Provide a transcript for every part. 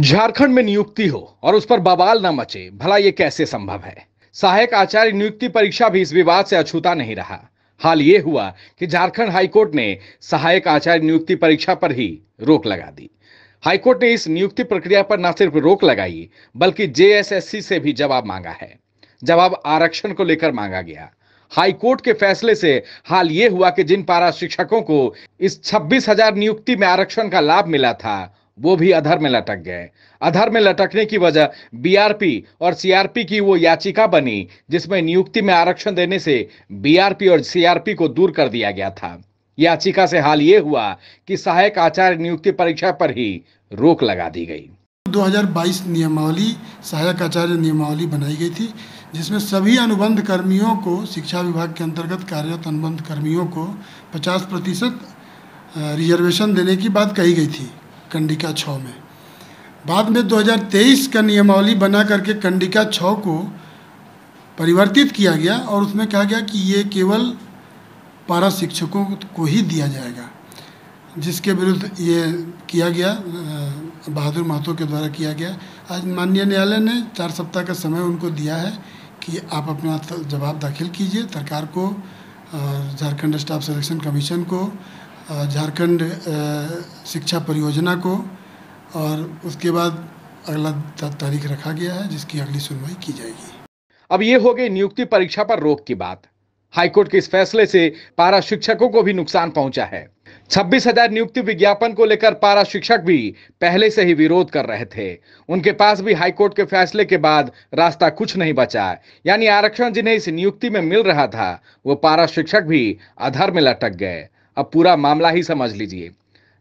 झारखंड में नियुक्ति हो और उस पर बवाल न मचे भला ये कैसे संभव है सहायक आचार्य नियुक्ति परीक्षा भी इस विवाद से अछूता नहीं रहा हाल ये हुआ कि झारखंड हाईकोर्ट ने सहायक आचार्य नियुक्ति परीक्षा पर ही रोक लगा दी हाईकोर्ट ने इस नियुक्ति प्रक्रिया पर न सिर्फ रोक लगाई बल्कि जेएसएससी से भी जवाब मांगा है जवाब आरक्षण को लेकर मांगा गया हाईकोर्ट के फैसले से हाल ये हुआ कि जिन पारा शिक्षकों को इस छब्बीस हजार नियुक्ति में आरक्षण का लाभ मिला था वो भी अधर में लटक गए अधर में लटकने की वजह बीआरपी और सीआरपी की वो याचिका बनी जिसमें नियुक्ति में आरक्षण देने से बीआरपी और सीआरपी को दूर कर दिया गया था याचिका से हाल ये हुआ कि सहायक आचार्य नियुक्ति परीक्षा पर ही रोक लगा दी गई 2022 नियमावली सहायक आचार्य नियमावली बनाई गई थी जिसमें सभी अनुबंध कर्मियों को शिक्षा विभाग के अंतर्गत कार्यरत अनुबंध कर्मियों को 50 प्रतिशत रिजर्वेशन देने की बात कही गई थी कंडिका छः में बाद में 2023 का नियमावली बना करके कंडिका छः को परिवर्तित किया गया और उसमें कहा गया कि ये केवल पारा शिक्षकों को ही दिया जाएगा जिसके विरुद्ध ये किया गया बहादुर महतो के द्वारा किया गया आज माननीय न्यायालय ने चार सप्ताह का समय उनको दिया है कि आप अपना जवाब दाखिल कीजिए सरकार को झारखंड स्टाफ सिलेक्शन कमीशन को झारखंड शिक्षा परियोजना को और उसके बाद अगला तारीख रखा गया है जिसकी अगली सुनवाई की जाएगी अब ये हो गई नियुक्ति परीक्षा पर रोक की बात हाईकोर्ट के इस फैसले से पारा शिक्षकों को भी नुकसान पहुंचा है छब्बीस हजार नियुक्ति विज्ञापन को लेकर पारा शिक्षक भी पहले से ही विरोध कर रहे थे उनके पास भी हाईकोर्ट के फैसले के बाद रास्ता कुछ नहीं बचा यानी आरक्षण जिन्हें इस नियुक्ति में मिल रहा था वो पारा शिक्षक भी अधर में लटक गए अब पूरा मामला ही समझ लीजिए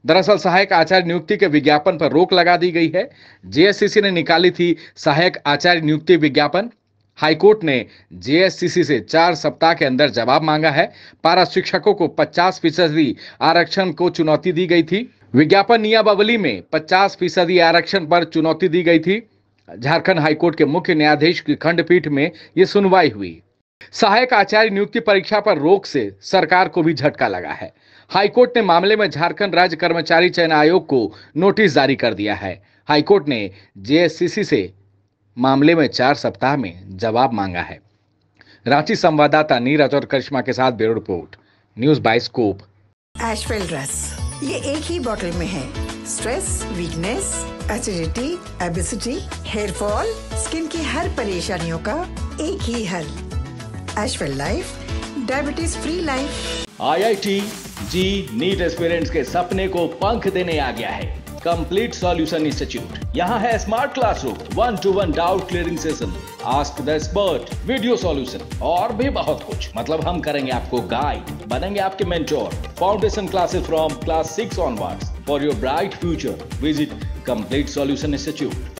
दरअसल सहायक आचार्य नियुक्ति के विज्ञापन पर रोक लगा दी गई है जेएससीसी ने निकाली थी सहायक आचार्य नियुक्ति विज्ञापन हाईकोर्ट ने जेएससीसी से चार सप्ताह के अंदर जवाब मांगा है पारा शिक्षकों को 50 फीसदी आरक्षण को चुनौती दी गई थी विज्ञापन नियमावली में 50 फीसदी आरक्षण पर चुनौती दी गई थी झारखंड हाईकोर्ट के मुख्य न्यायाधीश की खंडपीठ में ये सुनवाई हुई सहायक आचार्य नियुक्ति परीक्षा पर रोक से सरकार को भी झटका लगा है हाईकोर्ट ने मामले में झारखंड राज्य कर्मचारी चयन आयोग को नोटिस जारी कर दिया है हाईकोर्ट ने जेएससीसी से मामले में चार सप्ताह में जवाब मांगा है रांची संवाददाता नीरज और करिश्मा के साथ bureau report news by scope एशफेल रस ये एक ही बॉटल में है stress weakness acidity obesity hair fall skin की हर परेशानियों का एक ही हल एशफेल life diabetes free life IIT JEE NEET aspirants के सपने को पंख देने आ गया है कंप्लीट सॉल्यूशन इंस्टीट्यूट यहाँ है smart classroom one to one doubt clearing session ask the expert video solution और भी बहुत कुछ मतलब हम करेंगे आपको गाइड बनेंगे आपके mentor foundation classes from class six onwards for your bright future visit complete solution institute